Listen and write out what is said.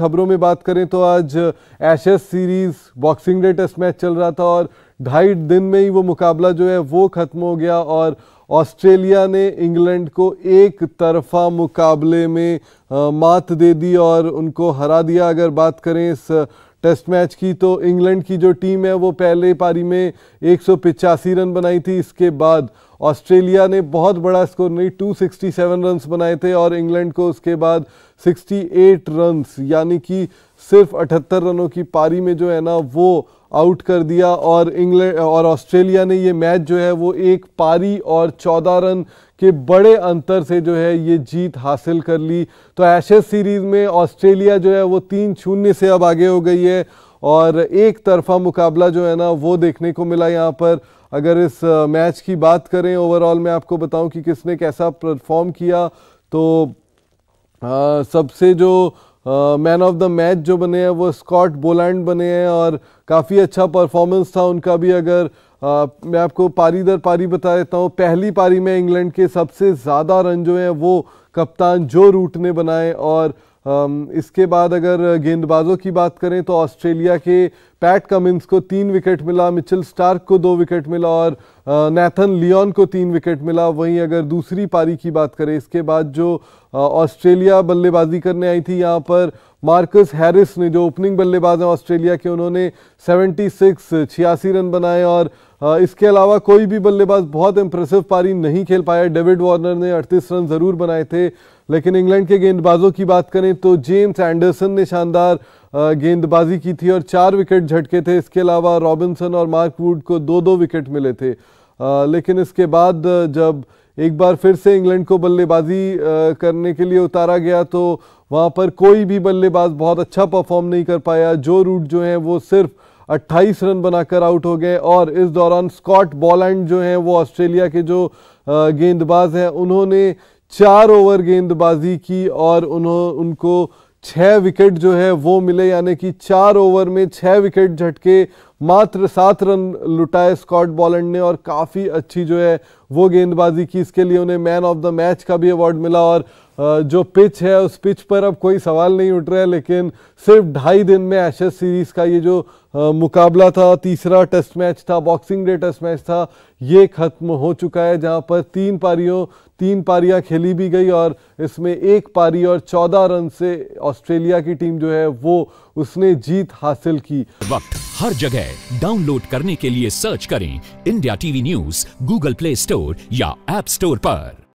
खबरों में बात करें तो आज Ashes series Boxing Day test match चल रहा था और ढाई दिन में ही वो मुकाबला जो है वो खत्म हो गया और ऑस्ट्रेलिया ने इंग्लैंड को एक तरफा मुकाबले में आ, मात दे दी और उनको हरा दिया अगर बात करें इस टेस्ट मैच की तो इंग्लैंड की जो टीम है वो पहले पारी में एक रन बनाई थी इसके बाद ऑस्ट्रेलिया ने बहुत बड़ा स्कोर नहीं 267 रन्स बनाए थे और इंग्लैंड को उसके बाद 68 रन्स यानी कि सिर्फ 78 रनों की पारी में जो है ना वो आउट कर दिया और इंग्लैंड और ऑस्ट्रेलिया ने ये मैच जो है वो एक पारी और 14 रन के बड़े अंतर से जो है ये जीत हासिल कर ली तो ऐशेज सीरीज़ में ऑस्ट्रेलिया जो है वो तीन शून्य से अब आगे हो गई है और एक तरफा मुकाबला जो है ना वो देखने को मिला यहाँ पर अगर इस मैच की बात करें ओवरऑल मैं आपको बताऊं कि किसने कैसा परफॉर्म किया तो आ, सबसे जो मैन ऑफ द मैच जो बने हैं वो स्कॉट बोलैंड बने हैं और काफ़ी अच्छा परफॉर्मेंस था उनका भी अगर आ, मैं आपको पारी दर पारी बता देता हूँ पहली पारी में इंग्लैंड के सबसे ज़्यादा रन जो हैं वो कप्तान जो रूट ने बनाए और इसके बाद अगर गेंदबाजों की बात करें तो ऑस्ट्रेलिया के पैट कमिंस को तीन विकेट मिला मिचेल स्टार्क को दो विकेट मिला और नैथन लियोन को तीन विकेट मिला वहीं अगर दूसरी पारी की बात करें इसके बाद जो ऑस्ट्रेलिया बल्लेबाजी करने आई थी यहाँ पर मार्कस हैरिस ने जो ओपनिंग बल्लेबाज हैं ऑस्ट्रेलिया के उन्होंने 76 छियासी रन बनाए और इसके अलावा कोई भी बल्लेबाज बहुत इंप्रेसिव पारी नहीं खेल पाया डेविड वार्नर ने 38 रन ज़रूर बनाए थे लेकिन इंग्लैंड के गेंदबाजों की बात करें तो जेम्स एंडरसन ने शानदार गेंदबाजी की थी और चार विकेट झटके थे इसके अलावा रॉबिन्सन और मार्क वुड को दो दो विकेट मिले थे लेकिन इसके बाद जब एक बार फिर से इंग्लैंड को बल्लेबाजी करने के लिए उतारा गया तो वहाँ पर कोई भी बल्लेबाज बहुत अच्छा परफॉर्म नहीं कर पाया जो रूट जो है वो सिर्फ 28 रन बनाकर आउट हो गए और इस दौरान स्कॉट बॉलैंड जो हैं वो ऑस्ट्रेलिया के जो गेंदबाज हैं उन्होंने चार ओवर गेंदबाजी की और उन्हों उनको छः विकेट जो है वो मिले यानी कि चार ओवर में छः विकेट झटके मात्र सात रन लुटाए स्कॉट बॉलर ने और काफ़ी अच्छी जो है वो गेंदबाजी की इसके लिए उन्हें मैन ऑफ द मैच का भी अवार्ड मिला और जो पिच है उस पिच पर अब कोई सवाल नहीं उठ रहा है लेकिन सिर्फ ढाई दिन में एशेज सीरीज़ का ये जो मुकाबला था तीसरा टेस्ट मैच था बॉक्सिंग डे टेस्ट मैच था ये ख़त्म हो चुका है जहां पर तीन पारियों तीन पारियां खेली भी गई और इसमें एक पारी और चौदह रन से ऑस्ट्रेलिया की टीम जो है वो उसने जीत हासिल की वक्त हर जगह डाउनलोड करने के लिए सर्च करें India TV news Google Play Store या एप स्टोर पर